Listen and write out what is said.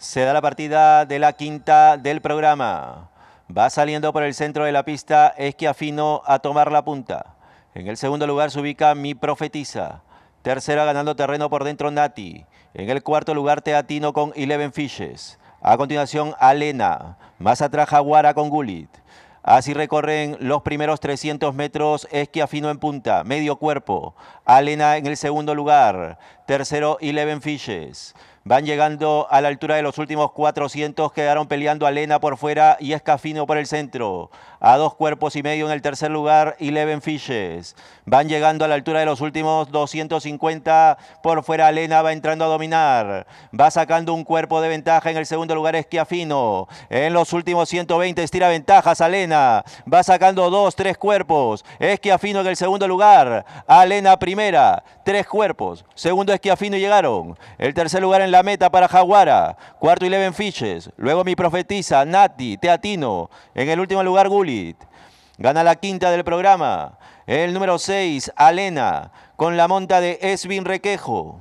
Se da la partida de la quinta del programa. Va saliendo por el centro de la pista Esquiafino a tomar la punta. En el segundo lugar se ubica Mi Profetiza. Tercera ganando terreno por dentro Nati. En el cuarto lugar Teatino con Eleven Fishes. A continuación Alena. Más atrás Jaguara con Gulit. Así recorren los primeros 300 metros, Esquiafino en punta, medio cuerpo, Alena en el segundo lugar, tercero Eleven Fishes, Van llegando a la altura de los últimos 400, quedaron peleando a por fuera y Escafino por el centro. A dos cuerpos y medio en el tercer lugar, Eleven Fishes. Van llegando a la altura de los últimos 250, por fuera Lena va entrando a dominar. Va sacando un cuerpo de ventaja, en el segundo lugar Esquiafino. En los últimos 120 estira ventajas a Va sacando dos, tres cuerpos. Esquiafino en el segundo lugar. Alena primera, tres cuerpos. Segundo Esquiafino llegaron. El tercer lugar en la meta para Jaguara. Cuarto, Eleven fiches, Luego mi profetiza, Nati, Teatino. En el último lugar, Gulit. Gana la quinta del programa. El número 6, Alena, con la monta de Esvin Requejo.